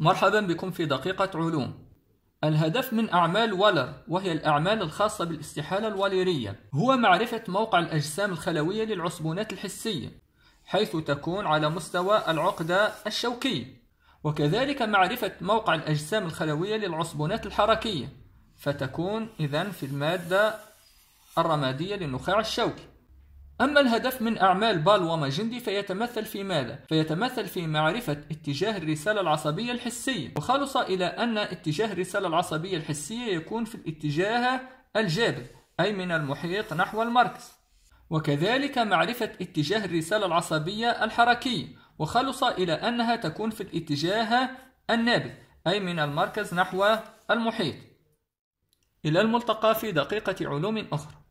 مرحبا بكم في دقيقة علوم. الهدف من أعمال والر وهي الأعمال الخاصة بالاستحالة الوليرية هو معرفة موقع الأجسام الخلوية للعصبونات الحسية حيث تكون على مستوى العقدة الشوكية وكذلك معرفة موقع الأجسام الخلوية للعصبونات الحركية فتكون إذا في المادة الرمادية للنخاع الشوكي أما الهدف من أعمال بال جندي فيتمثل في ماذا؟ فيتمثل في معرفة اتجاه الرسالة العصبية الحسية وخلص إلى أن اتجاه الرسالة العصبية الحسية يكون في الاتجاه الجاذب أي من المحيط نحو المركز وكذلك معرفة اتجاه الرسالة العصبية الحركية وخلص إلى أنها تكون في الاتجاه النابذ أي من المركز نحو المحيط إلى الملتقى في دقيقة علوم أخرى